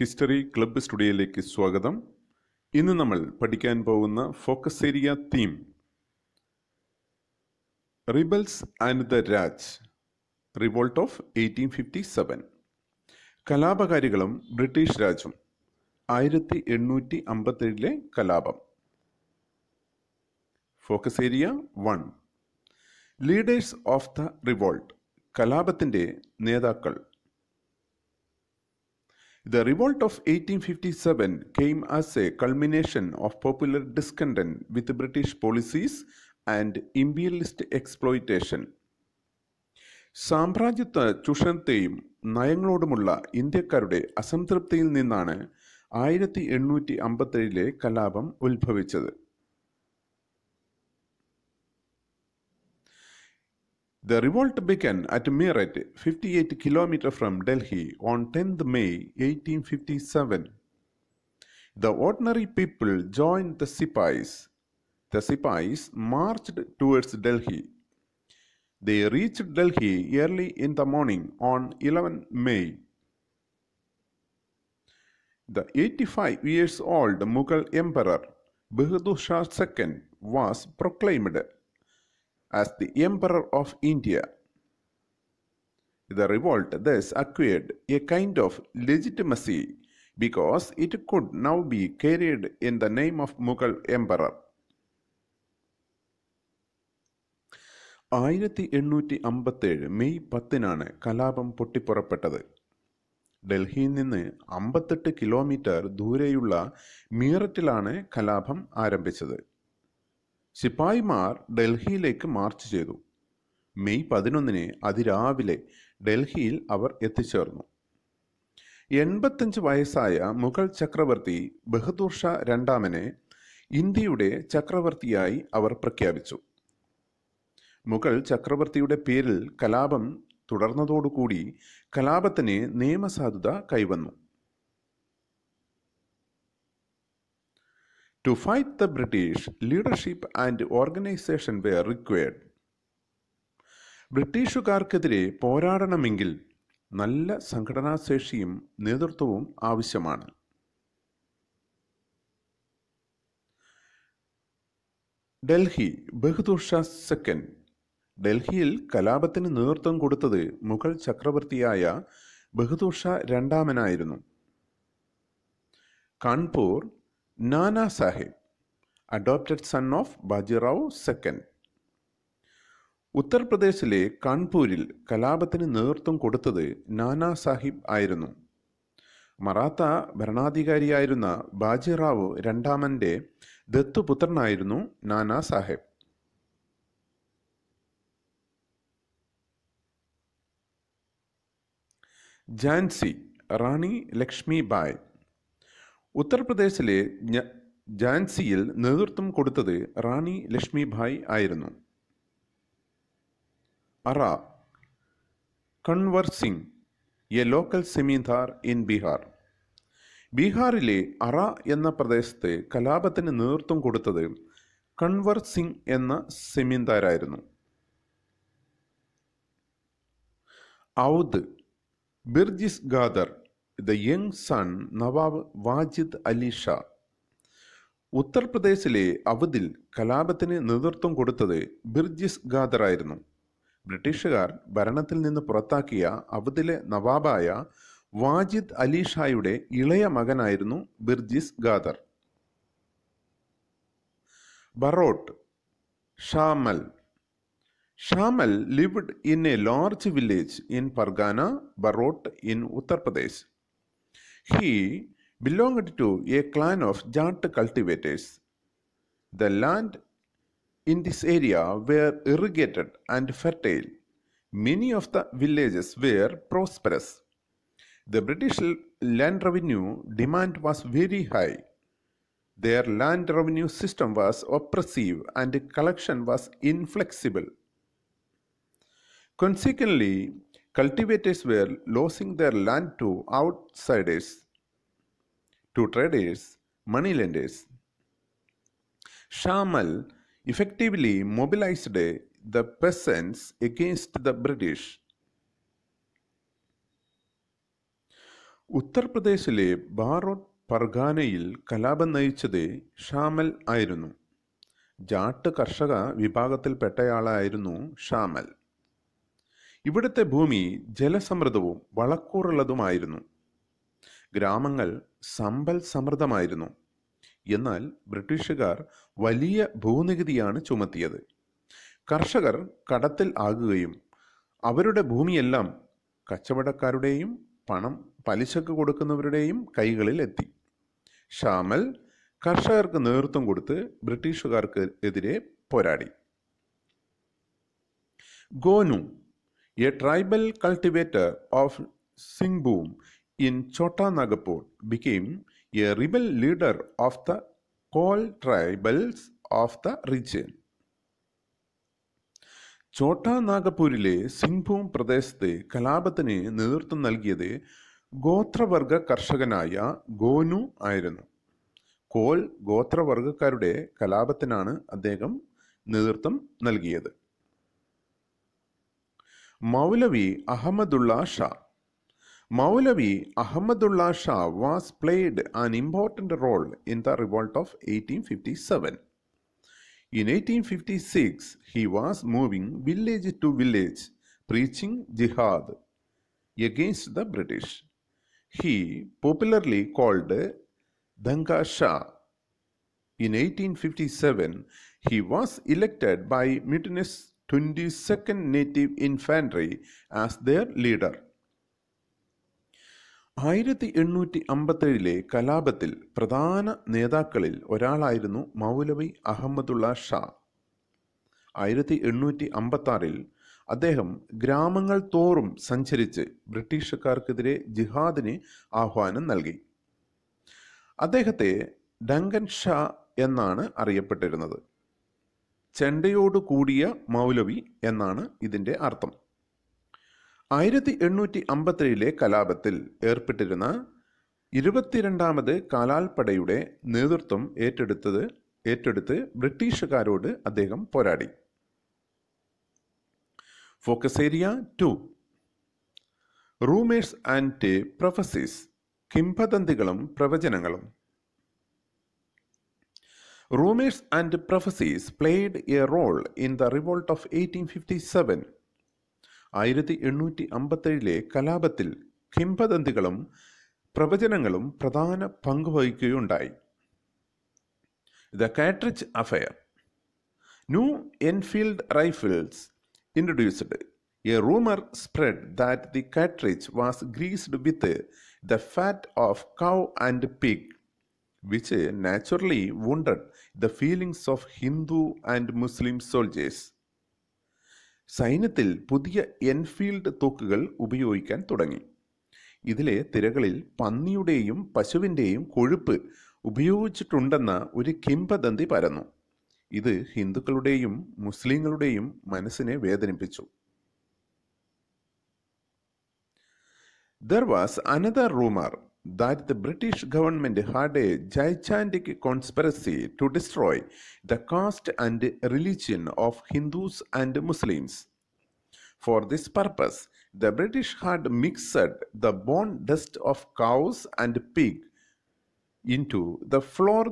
History club സ്റ്റുഡിയോയിലേക്ക് സ്വാഗതം ഇന്ന് നമ്മൾ പഠിക്കാൻ പോകുന്ന focus area theme rebels and the Raj revolt of eighteen fifty seven കലാപകാരികളും ബ്രിട്ടീഷ് രാജും ആയിരത്തി എണ്ണൂറ്റി അമ്പത്തേഴിലെ കലാപം focus area one leaders of the revolt കലാപത്തിൻ്റെ നേതാക്കൾ The revolt of 1857 came as a culmination of popular discontent with British policies and imperialist exploitation. സാമ്രാജ്യത്വ ചൂഷണത്തെയും നയങ്ങളോടുമുള്ള ഇന്ത്യക്കാരുടെ അസംതൃപ്തിയിൽ നിന്നാണ് ആയിരത്തി എണ്ണൂറ്റി അമ്പത്തേഴിലെ കലാപം ഉത്ഭവിച്ചത് The revolt began at Meerut, 58 km from Delhi, on 10 May 1857. The ordinary people joined the Sipais. The Sipais marched towards Delhi. They reached Delhi early in the morning on 11 May. The 85 years old Mughal Emperor Bahadur Shah II was proclaimed as the Emperor of India. The revolt thus acquired a kind of legitimacy because it could now be carried in the name of Mughal Emperor. ആയിരത്തി എണ്ണൂറ്റി അമ്പത്തേഴ് May പത്തിനാണ് കലാപം പൊട്ടിപ്പുറപ്പെട്ടത് ഡൽഹിയിൽ നിന്ന് അമ്പത്തെട്ട് kilometre ദൂരെയുള്ള മീററ്റിലാണ് കലാപം ആരംഭിച്ചത് സിപ്പായിമാർ ഡൽഹിയിലേക്ക് മാർച്ച് ചെയ്തു മെയ് പതിനൊന്നിന് അതിരാവിലെ ഡൽഹിയിൽ അവർ എത്തിച്ചേർന്നു എൺപത്തഞ്ച് വയസ്സായ മുഗൾ ചക്രവർത്തി ബഹദൂർ ഷാ രണ്ടാമനെ ഇന്ത്യയുടെ ചക്രവർത്തിയായി അവർ പ്രഖ്യാപിച്ചു മുഗൾ ചക്രവർത്തിയുടെ പേരിൽ കലാപം തുടർന്നതോടുകൂടി കലാപത്തിന് നിയമസാധുത കൈവന്നു to fight the British leadership and organisation were required ബ്രിട്ടീഷുകാർക്കെതിരെ പോരാടണമെങ്കിൽ നല്ല സംഘടനാശേഷിയും നേതൃത്വവും ആവശ്യമാണ് ഡൽഹി ബഹദൂർ ഷാ സെക്കൻഡ് ഡൽഹിയിൽ കലാപത്തിന് നേതൃത്വം കൊടുത്തത് മുഗൾ ചക്രവർത്തിയായ Bahadur Shah രണ്ടാമനായിരുന്നു Kanpur Nana Sahib, adopted son of Bajirao II. ഉത്തർപ്രദേശിലെ കാൺപൂരിൽ കലാപത്തിന് നേതൃത്വം കൊടുത്തത് നാനാ സാഹിബ് ആയിരുന്നു മറാത്ത ഭരണാധികാരിയായിരുന്ന ബാജിറാവു രണ്ടാമൻ്റെ ദത്തുപുത്രനായിരുന്നു നാനാ സാഹിബ് ജാൻസി റാണി ലക്ഷ്മി ബായ് ഉത്തർപ്രദേശിലെ ഝാൻസിയിൽ നേതൃത്വം കൊടുത്തത് റാണി ലക്ഷ്മിഭായ് ആയിരുന്നു Arrah Kunwar Singh a local zamindar in Bihar ബീഹാറിലെ അറ എന്ന പ്രദേശത്തെ കലാപത്തിന് നേതൃത്വം കൊടുത്തത് കൺവർ സിംഗ് എന്ന സെമീന്ദാരായിരുന്നു Awadh Birjis Qadr the young son nawab Wajid Ali Shah ഉത്തർപ്രദേശിലെ അവധിൽ കലാപത്തിന് നേതൃത്വം കൊടുത്തത് ബിർജിസ് ഖാദറായിരുന്നു ബ്രിട്ടീഷുകാർ ഭരണത്തിൽ നിന്ന് പുറത്താക്കിയ അവധിലെ നവാബായ വാജിദ് അലി ഷായുടെ ഇളയ മകനായിരുന്നു Birjis Qadr Barot Shahmal Shahmal lived in a large village in pargana Barot in Uttar Pradesh He belonged to a clan of Jat cultivators. The land in this area were irrigated and fertile. Many of the villages were prosperous. The British land revenue demand was very high. Their land revenue system was oppressive and collection was inflexible. Consequently, cultivators were losing their land to outsiders to traders, money lenders. Shamal effectively mobilized the peasants against the British. ഉത്തർപ്രദേശിലെ ബാറോട്ട് പർഗാനയിൽ കലാപം നയിച്ചത് ഷാമൽ ആയിരുന്നു ജാട്ട് കർഷക വിഭാഗത്തിൽപ്പെട്ടയാളായിരുന്നു ഷാമൽ ഇവിടുത്തെ ഭൂമി ജലസമൃദ്ധവും വളക്കൂറുള്ളതുമായിരുന്നു ഗ്രാമങ്ങൾ സമ്പൽ സമൃദ്ധമായിരുന്നു എന്നാൽ ബ്രിട്ടീഷുകാർ വലിയ ഭൂനികുതിയാണ് ചുമത്തിയത് കർഷകർ കടത്തിൽ ആകുകയും അവരുടെ ഭൂമിയെല്ലാം കച്ചവടക്കാരുടെയും പണം പലിശക്ക് കൊടുക്കുന്നവരുടെയും കൈകളിൽ എത്തി ഷാമൽ കർഷകർക്ക് നേതൃത്വം കൊടുത്ത് ബ്രിട്ടീഷുകാർക്ക് എതിരെ പോരാടി Gonoo a tribal cultivator of സിംഗ്ബൂം in Chota Nagpur became a rebel leader of the Kol tribals of the region. Chota നാഗപ്പൂരിലെ സിംഭൂം പ്രദേശത്തെ കലാപത്തിന് നേതൃത്വം നൽകിയത് ഗോത്രവർഗ കർഷകനായ ഗോനു ആയിരുന്നു കോൽ ഗോത്രവർഗക്കാരുടെ കലാപത്തിനാണ് അദ്ദേഹം നേതൃത്വം നൽകിയത് മൗലവി Ahmadullah Shah Maulavi Ahmadullah Shah was played an important role in the revolt of 1857. In 1856, he was moving village to village, preaching jihad against the British. He popularly called Danga Shah. In 1857, he was elected by mutinous 22nd Native Infantry as their leader. ആയിരത്തി എണ്ണൂറ്റി അമ്പത്തേഴിലെ കലാപത്തിൽ പ്രധാന നേതാക്കളിൽ ഒരാളായിരുന്നു മൗലവി അഹമ്മദുള്ള ഷാ ആയിരത്തി എണ്ണൂറ്റി അമ്പത്താറിൽ അദ്ദേഹം ഗ്രാമങ്ങൾ തോറും സഞ്ചരിച്ച് ബ്രിട്ടീഷുകാർക്കെതിരെ ജിഹാദിന് ആഹ്വാനം നൽകി അദ്ദേഹത്തെ ഡങ്കൻ ഷാ എന്നാണ് അറിയപ്പെട്ടിരുന്നത് ചെണ്ടയോട് കൂടിയ മൗലവി എന്നാണ് ഇതിൻ്റെ അർത്ഥം ആയിരത്തി എണ്ണൂറ്റി അമ്പത്തേഴിലെ കലാപത്തിൽ ഏർപ്പെട്ടിരുന്ന ഇരുപത്തിരണ്ടാമത് കാലാൽപ്പടയുടെ നേതൃത്വം ഏറ്റെടുത്തത് ഏറ്റെടുത്ത് ബ്രിട്ടീഷുകാരോട് അദ്ദേഹം പോരാടി focus area two rumours and prophecies കിംഭദന്തികളും പ്രവചനങ്ങളും rumours and prophecies played a role in the revolt of eighteen fifty seven ആയിരത്തി എണ്ണൂറ്റി അമ്പത്തേഴിലെ കലാപത്തിൽ കിംഭദന്തികളും പ്രവചനങ്ങളും പ്രധാന പങ്ക് വഹിക്കുകയുണ്ടായി the cartridge affair new Enfield rifles introduced a rumour spread that the cartridge was greased with the fat of cow and pig which naturally wounded the feelings of Hindu and Muslim soldiers സൈന്യത്തിൽ പുതിയ എൻഫീൽഡ് തോക്കുകൾ ഉപയോഗിക്കാൻ തുടങ്ങി ഇതിലെ തിരകളിൽ പന്നിയുടെയും പശുവിൻ്റെയും കൊഴുപ്പ് ഉപയോഗിച്ചിട്ടുണ്ടെന്ന ഒരു കിംബദന്തി പരന്നു ഇത് ഹിന്ദുക്കളുടെയും മുസ്ലിങ്ങളുടെയും മനസ്സിനെ വേദനിപ്പിച്ചു there was another rumour that the British government had a gigantic conspiracy to destroy the caste and religion of Hindus and Muslims. For this purpose, the British had mixed the bone dust of cows and pig into the flour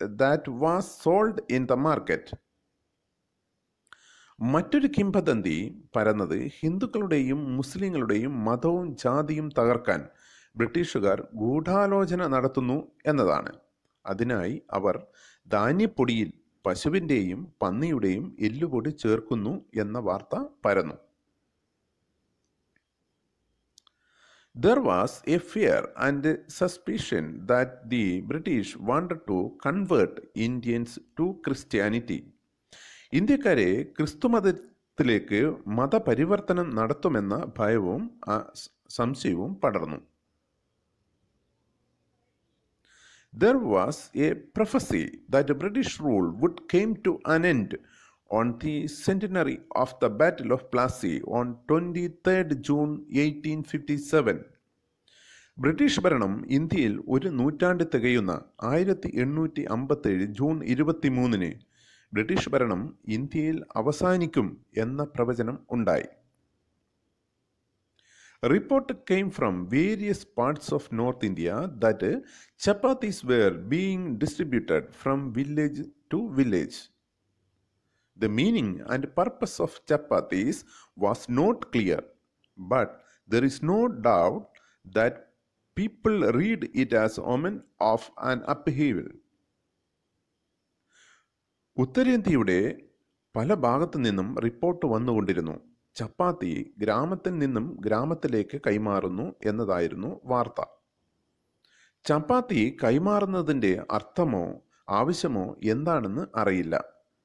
that was sold in the market. മറ്റൊരു കിംബദന്തി പരന്നത് ഹിന്ദുക്കളുടെയും മുസ്ലിങ്ങളുടെയും മതവും ജാതിയും തകർക്കാൻ ബ്രിട്ടീഷുകാർ ഗൂഢാലോചന നടത്തുന്നു എന്നതാണ് അതിനായി അവർ ധാന്യപ്പൊടിയിൽ പശുവിൻ്റെയും പന്നിയുടെയും എല്ലുപൊടി ചേർക്കുന്നു എന്ന വാർത്ത പരന്നു there was a fear and suspicion that the British wanted to convert Indians to Christianity ഇന്ത്യക്കാരെ ക്രിസ്തുമതത്തിലേക്ക് മതപരിവർത്തനം നടത്തുമെന്ന ഭയവും സംശയവും പടർന്നു There was a prophecy that the British rule would came to an end on the centenary of the Battle of Plassey on 23rd June 1857. British ഭരണം ഇന്ത്യയിൽ ഒരു നൂറ്റാണ്ട് തികയുന്ന ആയിരത്തി എണ്ണൂറ്റി അമ്പത്തി ഏഴ് ജൂൺ ഇരുപത്തിമൂന്നിന് ബ്രിട്ടീഷ് ഭരണം ഇന്ത്യയിൽ അവസാനിക്കും എന്ന പ്രവചനം ഉണ്ടായി Report came from various parts of North India that chapatis were being distributed from village to village. The meaning and purpose of chapatis was not clear, but there is no doubt that people read it as omen of an upheaval. ഉത്തരേന്ത്യയുടെ പല ഭാഗത്തു നിന്നും report വന്നുകൊണ്ടിരുന്നു ചപ്പാത്തി ഗ്രാമത്തിൽ നിന്നും ഗ്രാമത്തിലേക്ക് കൈമാറുന്നു എന്നതായിരുന്നു വാർത്ത ചപ്പാത്തി കൈമാറുന്നതിൻ്റെ അർത്ഥമോ ആവശ്യമോ എന്താണെന്ന് അറിയില്ല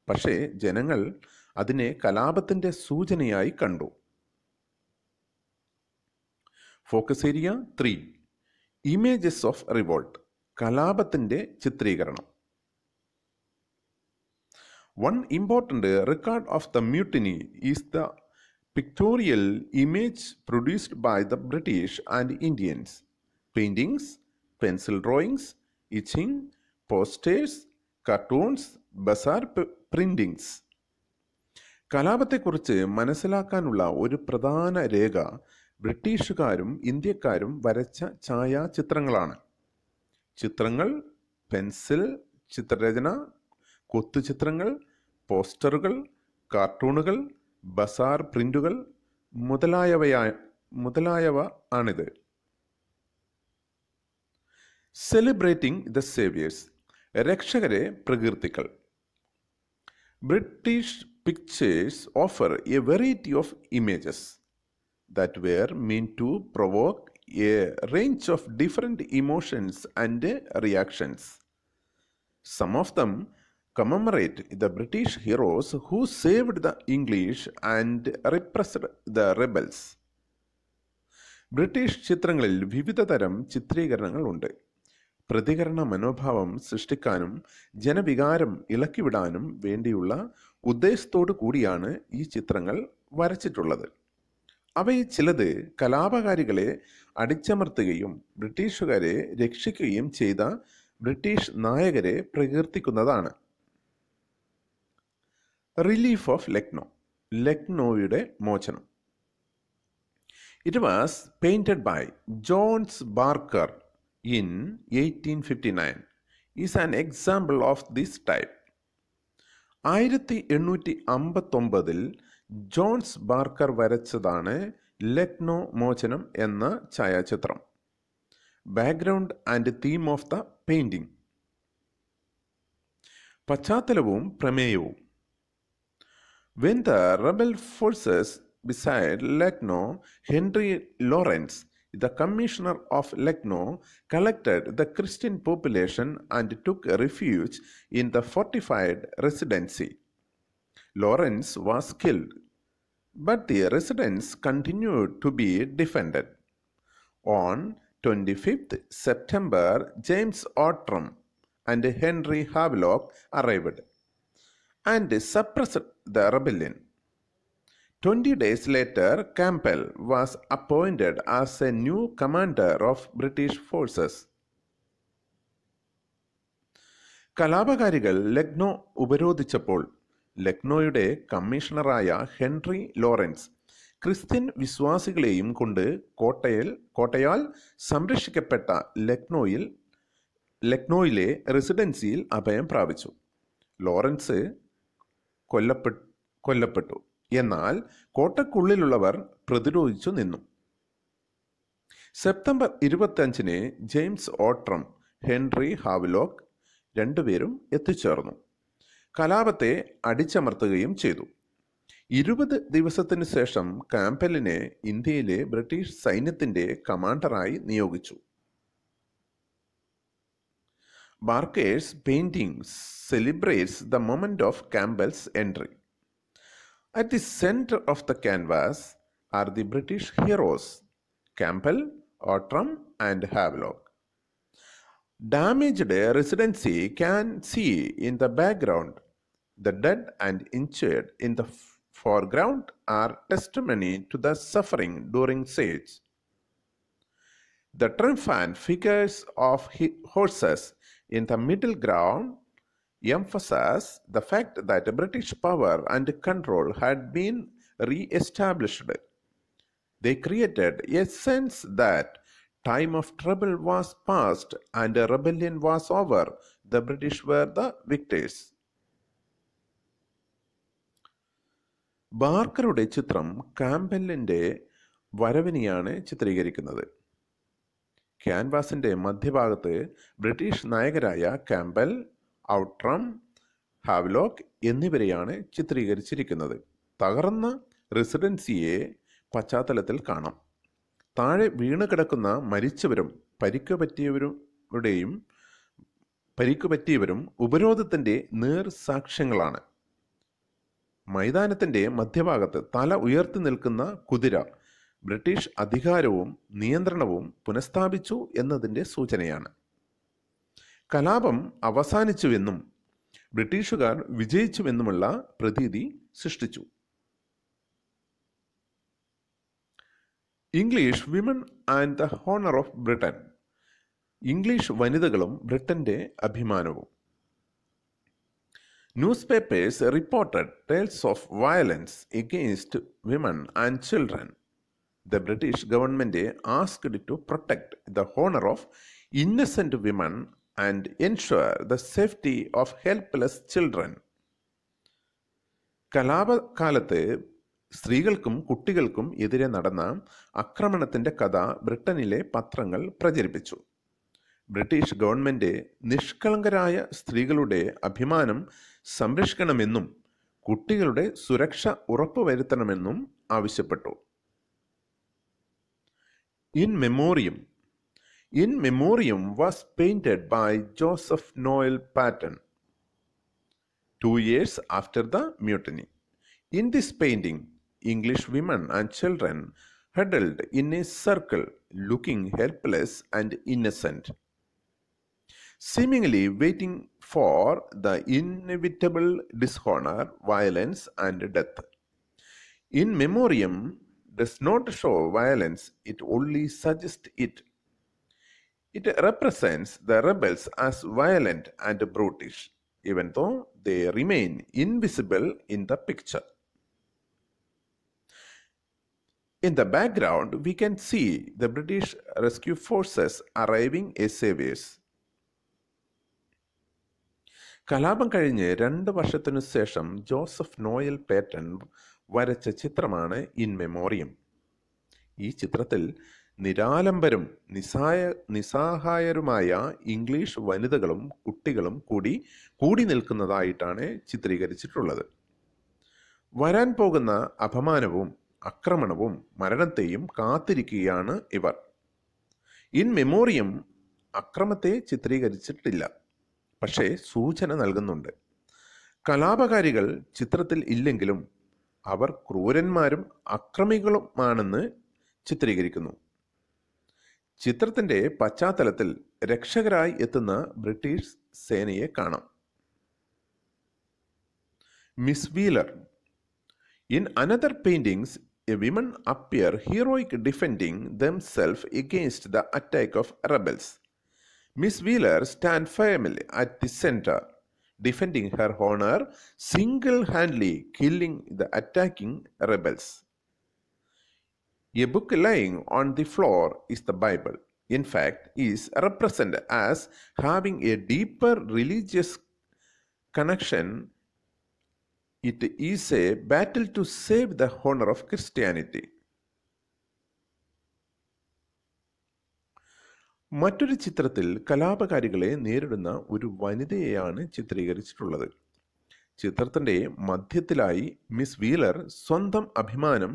പക്ഷേ ജനങ്ങൾ അതിനെ കലാപത്തിൻ്റെ സൂചനയായി കണ്ടു focus area three images of revolt കലാപത്തിൻ്റെ ചിത്രീകരണം one important record of the mutiny is the pictorial image produced by the British and Indians, paintings, pencil drawings, etching, posters, cartoons, bazaar printings. കലാപത്തെക്കുറിച്ച് മനസ്സിലാക്കാനുള്ള ഒരു പ്രധാന രേഖ ബ്രിട്ടീഷുകാരും ഇന്ത്യക്കാരും വരച്ച ഛായാചിത്രങ്ങളാണ് ചിത്രങ്ങൾ പെൻസിൽ ചിത്രരചന കൊത്തുചിത്രങ്ങൾ പോസ്റ്ററുകൾ കാർട്ടൂണുകൾ ബസാർ പ്രിൻ്റുകൾ മുതലായവയാ മുതലായവ ആണിത് സെലിബ്രേറ്റിംഗ് ദ സേവിയേഴ്സ് രക്ഷകരെ പ്രകീർത്തികൾ British pictures offer a variety of images that were meant to provoke a range of different emotions and reactions. Some of them commemorate the British heroes who saved the English and repressed the rebels. British ചിത്രങ്ങളിൽ വിവിധ തരം ചിത്രീകരണങ്ങൾ ഉണ്ട് പ്രതികരണ മനോഭാവം സൃഷ്ടിക്കാനും ജനവികാരം ഇളക്കിവിടാനും വേണ്ടിയുള്ള ഉദ്ദേശത്തോടു കൂടിയാണ് ഈ ചിത്രങ്ങൾ വരച്ചിട്ടുള്ളത് അവയിൽ ചിലത് കലാപകാരികളെ അടിച്ചമർത്തുകയും ബ്രിട്ടീഷുകാരെ രക്ഷിക്കുകയും ചെയ്ത ബ്രിട്ടീഷ് നായകരെ പ്രകീർത്തിക്കുന്നതാണ് റിലീഫ് ഓഫ് ലക്നോ ലക്നോയുടെ മോചനം it was painted by Jones Barker in eighteen fifty nine is an example of this type ആയിരത്തി എണ്ണൂറ്റി അമ്പത്തൊമ്പതിൽ ജോൺസ് ബാർക്കർ വരച്ചതാണ് ലക്നോ മോചനം എന്ന ഛായാചിത്രം background and theme of the painting പശ്ചാത്തലവും പ്രമേയവും When the rebel forces beside Lucknow, Henry Lawrence, the commissioner of Lucknow, collected the Christian population and took refuge in the fortified residency. Lawrence was killed, but the residence continued to be defended. On 25th September, James Ottram and Henry Havelock arrived. and suppressed the rebellion. Twenty days later, Campbell was appointed as a new commander of British forces. കലാപകാരികൾ ലക്നോ ഉപരോധിച്ചപ്പോൾ ലക്നോയുടെ കമ്മീഷണറായ Henry Lawrence Christian വിശ്വാസികളെയും കൊണ്ട് കോട്ടയിൽ കോട്ടയാൽ സംരക്ഷിക്കപ്പെട്ട ലക്നോയിൽ ലക്നോയിലെ റെസിഡൻസിയിൽ അഭയം പ്രാപിച്ചു ലോറൻസ് കൊല്ലപ്പെ കൊല്ലപ്പെട്ടു എന്നാൽ കോട്ടക്കുള്ളിലുള്ളവർ പ്രതിരോധിച്ചു നിന്നു സെപ്റ്റംബർ ഇരുപത്തഞ്ചിന് ജെയിംസ് ഓട്രം ഹെൻറി ഹാവ്ലോക്ക് രണ്ടുപേരും എത്തിച്ചേർന്നു കലാപത്തെ അടിച്ചമർത്തുകയും ചെയ്തു ഇരുപത് ദിവസത്തിനു ശേഷം കാമ്പലിനെ ഇന്ത്യയിലെ ബ്രിട്ടീഷ് സൈന്യത്തിന്റെ കമാൻഡറായി നിയോഗിച്ചു Barker's painting celebrates the moment of Campbell's entry. At the center of the canvas are the British heroes Campbell, Outram, and Havelock. Damaged residency can see in the background. The dead and injured in the foreground are testimony to the suffering during siege. The triumphant figures of horses In the middle ground, emphasize the fact that British power and control had been re-established. They created a sense that time of trouble was past and a rebellion was over. The British were the victors. ബാർക്കറുടെ ചിത്രം കാമ്പലിൻ്റെ വരവിനെയാണ് ചിത്രീകരിക്കുന്നത് ക്യാൻവാസിൻ്റെ മധ്യഭാഗത്ത് British നായകരായ Campbell Outram Havelock എന്നിവരെയാണ് ചിത്രീകരിച്ചിരിക്കുന്നത് തകർന്ന റെസിഡൻസിയെ പശ്ചാത്തലത്തിൽ കാണാം താഴെ വീണ് കിടക്കുന്ന മരിച്ചവരും പരിക്കു പറ്റിയവരുടെയും പരിക്കു പറ്റിയവരും ഉപരോധത്തിൻ്റെ നേർസാക്ഷ്യങ്ങളാണ് മൈതാനത്തിൻ്റെ മധ്യഭാഗത്ത് തല ഉയർത്തി നിൽക്കുന്ന കുതിര ബ്രിട്ടീഷ് അധികാരവും നിയന്ത്രണവും പുനഃസ്ഥാപിച്ചു എന്നതിൻ്റെ സൂചനയാണ് കലാപം അവസാനിച്ചുവെന്നും ബ്രിട്ടീഷുകാർ വിജയിച്ചുവെന്നുമുള്ള പ്രതീതി സൃഷ്ടിച്ചു English women and the honour of Britain English വനിതകളും ബ്രിട്ടന്റെ അഭിമാനവും newspapers reported tales of violence against women and children the British government asked to protect the honor of innocent women and ensure the safety of helpless children കലാപകാലത്ത് സ്ത്രീകൾക്കും കുട്ടികൾക്കും എതിരെ നടന്ന ആക്രമണത്തിൻ്റെ കഥ ബ്രിട്ടനിലെ പത്രങ്ങൾ പ്രചരിപ്പിച്ചു ബ്രിട്ടീഷ് ഗവൺമെൻറ് നിഷ്കളങ്കരായ സ്ത്രീകളുടെ അഭിമാനം സംരക്ഷിക്കണമെന്നും കുട്ടികളുടെ സുരക്ഷ ഉറപ്പുവരുത്തണമെന്നും ആവശ്യപ്പെട്ടു In Memoriam. In Memoriam was painted by Joseph Noel Patton two years after the mutiny. In this painting, English women and children huddled in a circle, looking helpless and innocent, seemingly waiting for the inevitable dishonor, violence, and death. In memoriam, does not show violence, it only suggests it. It represents the rebels as violent and brutish, even though they remain invisible in the picture. In the background, we can see the British rescue forces arriving as saviors. കലാപം കഴിഞ്ഞ് രണ്ട് വർഷത്തിനു ശേഷം Joseph Noel patron വരച്ച ചിത്രമാണ് in Memoriam ഈ ചിത്രത്തിൽ നിരാലംബരും നിസായ നിസ്സഹായരുമായ English വനിതകളും കുട്ടികളും കൂടി കൂടി നിൽക്കുന്നതായിട്ടാണ് ചിത്രീകരിച്ചിട്ടുള്ളത് വരാൻ പോകുന്ന അപമാനവും ആക്രമണവും മരണത്തെയും കാത്തിരിക്കുകയാണ് ഇവർ ഇൻ മെമ്മോറിയം അക്രമത്തെ ചിത്രീകരിച്ചിട്ടില്ല പക്ഷേ സൂചന നൽകുന്നുണ്ട് കലാപകാരികൾ ചിത്രത്തിൽ ഇല്ലെങ്കിലും അവർ ക്രൂരന്മാരും അക്രമികളുമാണെന്ന് ചിത്രീകരിക്കുന്നു ചിത്രത്തിൻ്റെ പശ്ചാത്തലത്തിൽ രക്ഷകരായി എത്തുന്ന ബ്രിട്ടീഷ് സേനയെ കാണാം Miss Wheeler in another paintings a women appear heroic defending themself against the attack of rebels Miss Wheeler stand firmly at the centre defending her honor, single-handedly killing the attacking rebels. A book lying on the floor is the Bible. In fact, is represented as having a deeper religious connection. It is a battle to save the honor of Christianity. മറ്റൊരു ചിത്രത്തിൽ കലാപകാരികളെ നേരിടുന്ന ഒരു വനിതയെയാണ് ചിത്രീകരിച്ചിട്ടുള്ളത് ചിത്രത്തിൻ്റെ മധ്യത്തിലായി miss wheeler സ്വന്തം അഭിമാനം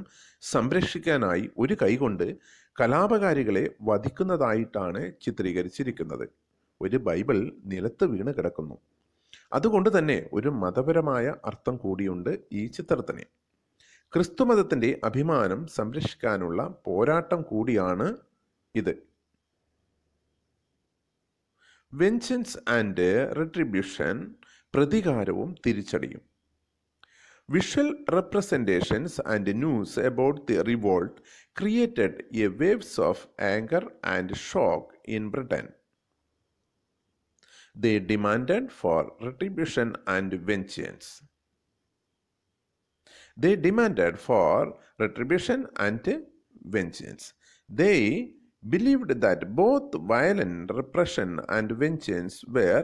സംരക്ഷിക്കാനായി ഒരു കൈകൊണ്ട് കലാപകാരികളെ വധിക്കുന്നതായിട്ടാണ് ചിത്രീകരിച്ചിരിക്കുന്നത് ഒരു ബൈബിൾ നിലത്ത് വീണ് കിടക്കുന്നു അതുകൊണ്ട് തന്നെ ഒരു മതപരമായ അർത്ഥം കൂടിയുണ്ട് ഈ ചിത്രത്തിന് ക്രിസ്തുമതത്തിൻ്റെ അഭിമാനം സംരക്ഷിക്കാനുള്ള പോരാട്ടം കൂടിയാണ് ഇത് വെഞ്ചൻസ് ആൻഡ് റെട്രിബ്യൂഷൻ പ്രതികാരവും തിരിച്ചടിയും visual representations and news about the revolt created a waves of anger and shock in Britain they demanded for retribution and vengeance they demanded for retribution and vengeance they believed that both violent repression and vengeance were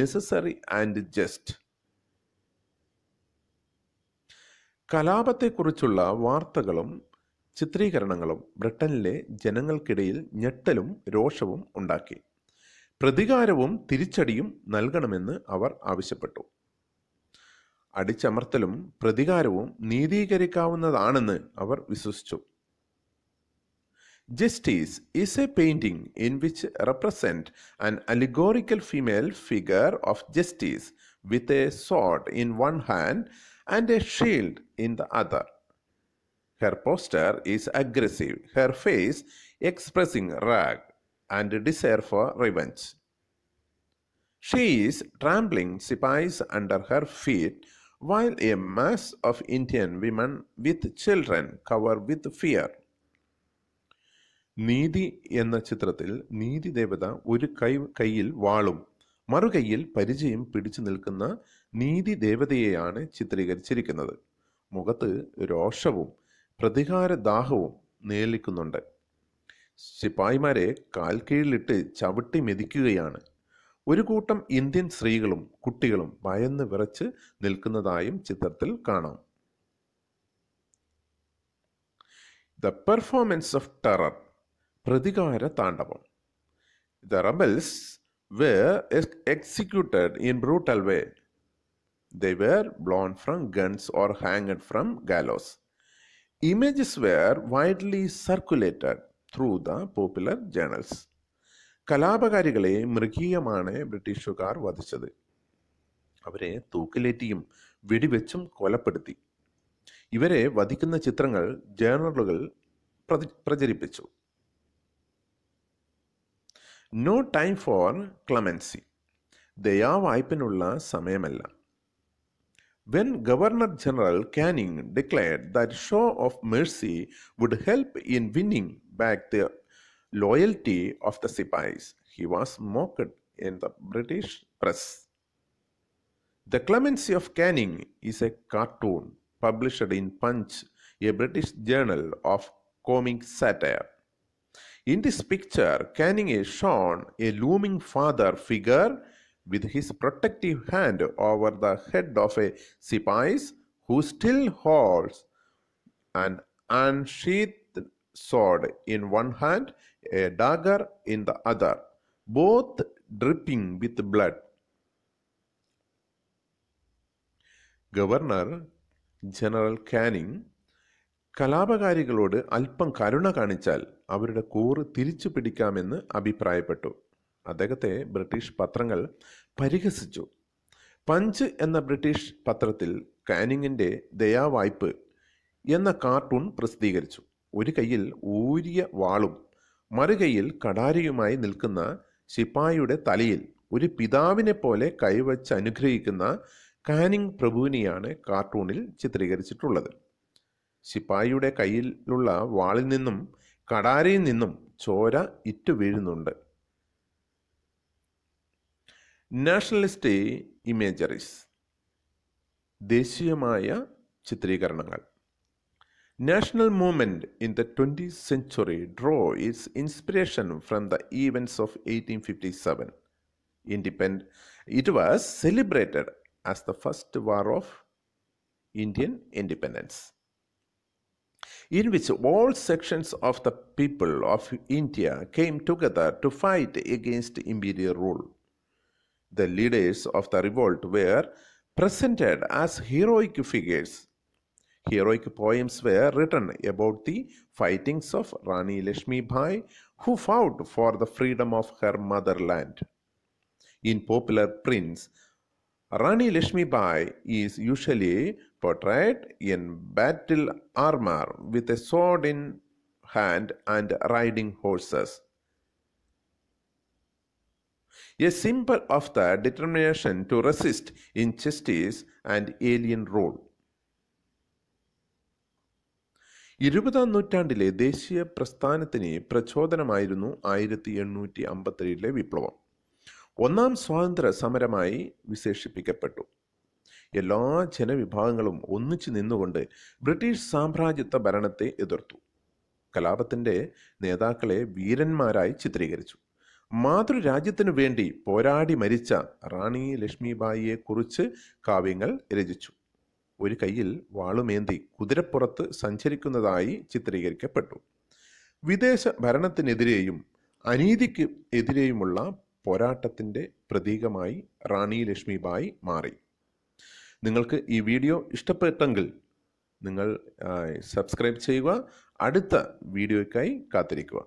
necessary and just. കലാപത്തെക്കുറിച്ചുള്ള വാർത്തകളും ചിത്രീകരണങ്ങളും ബ്രിട്ടനിലെ ജനങ്ങൾക്കിടയിൽ ഞെട്ടലും രോഷവും ഉണ്ടാക്കി പ്രതികാരവും തിരിച്ചടിയും നൽകണമെന്ന് അവർ ആവശ്യപ്പെട്ടു അടിച്ചമർത്തലും പ്രതികാരവും നീതീകരിക്കാവുന്നതാണെന്ന് അവർ വിശ്വസിച്ചു Justice is a painting in which represent an allegorical female figure of justice with a sword in one hand and a shield in the other. Her posture is aggressive, her face expressing wrath and desire for revenge. She is trampling sipais under her feet while a mass of Indian women with children cover with fear നീതി എന്ന ചിത്രത്തിൽ നീതി ദേവത ഒരു കൈ കയ്യിൽ വാളും മറുകൈയിൽ പരിചയം പിടിച്ചു നിൽക്കുന്ന നീതി ദേവതയെയാണ് ചിത്രീകരിച്ചിരിക്കുന്നത് മുഖത്ത് രോഷവും പ്രതികാരദാഹവും നേലിക്കുന്നുണ്ട് കാൽ കീഴിലിട്ട് ചവിട്ടി മെതിക്കുകയാണ് ഒരു കൂട്ടം ഇന്ത്യൻ സ്ത്രീകളും കുട്ടികളും ഭയന്ന് വിറച്ച് നിൽക്കുന്നതായും ചിത്രത്തിൽ കാണാം ദ പെർഫോമൻസ് ഓഫ് ടെറർ പ്രതികാര താണ്ഡവം the rebels were executed in brutal way they were blown from guns or hanged from gallows images were widely circulated through the popular journals കലാപകാരികളെ മൃഗീയമാണ് ബ്രിട്ടീഷുകാർ വധിച്ചത് അവരെ തൂക്കിലേറ്റിയും വെടിവെച്ചും കൊലപ്പെടുത്തി ഇവരെ വധിക്കുന്ന ചിത്രങ്ങൾ ജേണലുകൾ പ്രചരിപ്പിച്ചു നോ ടൈം ഫോർ ക്ലമൻസി ദയാവായ്പിനുള്ള സമയമല്ല when governor general Canning declared that show of mercy would help in winning back the loyalty of the sepoys he was mocked in the British press the clemency of Canning is a cartoon published in Punch, a British journal of comic satire. In this picture, Canning is shown a looming father figure with his protective hand over the head of a Sipais who still holds an unsheathed sword in one hand, a dagger in the other, both dripping with blood. Governor general Canning കലാപകാരികളോട് അല്പം കരുണ കാണിച്ചാൽ അവരുടെ കൂറ് തിരിച്ചു പിടിക്കാമെന്ന് അഭിപ്രായപ്പെട്ടു അദ്ദേഹത്തെ British പത്രങ്ങൾ പരിഹസിച്ചു പഞ്ച് എന്ന ബ്രിട്ടീഷ് പത്രത്തിൽ കാനിങ്ങിൻ്റെ ദയാവായ്പ് എന്ന കാർട്ടൂൺ പ്രസിദ്ധീകരിച്ചു ഒരു കയ്യിൽ ഊരിയ വാളും മറുകൈയിൽ കടാരിയുമായി നിൽക്കുന്ന ശിപ്പായിയുടെ തലയിൽ ഒരു പിതാവിനെ പോലെ കൈവച്ച് അനുഗ്രഹിക്കുന്ന കാനിങ് പ്രഭുവിനെയാണ് കാർട്ടൂണിൽ ചിത്രീകരിച്ചിട്ടുള്ളത് ശിപ്പായിയുടെ കയ്യിലുള്ള വാളിൽ നിന്നും കടാരയിൽ നിന്നും ചോര ഇറ്റു വീഴുന്നുണ്ട് നാഷണലിസ്റ്റ് ഇമേജറീസ് ദേശീയമായ ചിത്രീകരണങ്ങൾ national movement in the twenty century draw its inspiration from the events of eighteen fifty seven independence it was celebrated as the first war of Indian independence in which all sections of the people of India came together to fight against imperial rule. The leaders of the revolt were presented as heroic figures. Heroic poems were written about the fightings of Rani Lashmi Bhai, who fought for the freedom of her motherland. In popular prints, Rani Lishmi Bai is usually portrayed in battle armor with a sword in hand and riding horses. A symbol of the determination to resist injustice and alien rule. ഇരുപതാം നൂറ്റാണ്ടിലെ ദേശീയ പ്രസ്ഥാനത്തിന് പ്രചോദനമായിരുന്നു ആയിരത്തി എണ്ണൂറ്റി അമ്പത്തിയേഴിലെ വിപ്ലവം ഒന്നാം സ്വാതന്ത്ര്യ സമരമായി വിശേഷിപ്പിക്കപ്പെട്ടു എല്ലാ ജനവിഭാഗങ്ങളും ഒന്നിച്ചു നിന്നുകൊണ്ട് ബ്രിട്ടീഷ് സാമ്രാജ്യത്വ ഭരണത്തെ എതിർത്തു കലാപത്തിൻ്റെ നേതാക്കളെ വീരന്മാരായി ചിത്രീകരിച്ചു മാതൃരാജ്യത്തിനു വേണ്ടി പോരാടി മരിച്ച റാണി ലക്ഷ്മിബായിയെ കുറിച്ച് കാവ്യങ്ങൾ രചിച്ചു ഒരു കയ്യിൽ വാളുമേന്തി കുതിരപ്പുറത്ത് സഞ്ചരിക്കുന്നതായി ചിത്രീകരിക്കപ്പെട്ടു വിദേശ ഭരണത്തിനെതിരെയും അനീതിക്ക് എതിരെയുമുള്ള പോരാട്ടത്തിൻ്റെ പ്രതീകമായി റാണി ലക്ഷ്മിബായി മാറി നിങ്ങൾക്ക് ഈ വീഡിയോ ഇഷ്ടപ്പെട്ടെങ്കിൽ നിങ്ങൾ സബ്സ്ക്രൈബ് ചെയ്യുക അടുത്ത വീഡിയോയ്ക്കായി കാത്തിരിക്കുക